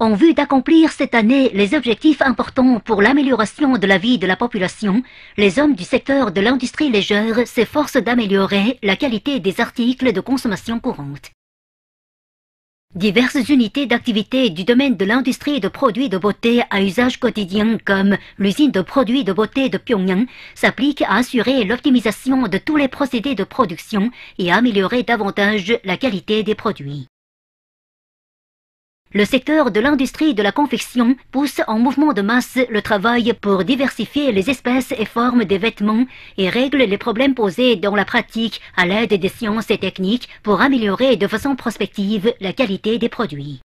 en vue d'accomplir cette année les objectifs importants pour l'amélioration de la vie de la population, les hommes du secteur de l'industrie légère s'efforcent d'améliorer la qualité des articles de consommation courante. Diverses unités d'activité du domaine de l'industrie de produits de beauté à usage quotidien comme l'usine de produits de beauté de Pyongyang s'appliquent à assurer l'optimisation de tous les procédés de production et à améliorer davantage la qualité des produits. Le secteur de l'industrie de la confection pousse en mouvement de masse le travail pour diversifier les espèces et formes des vêtements et règle les problèmes posés dans la pratique à l'aide des sciences et techniques pour améliorer de façon prospective la qualité des produits.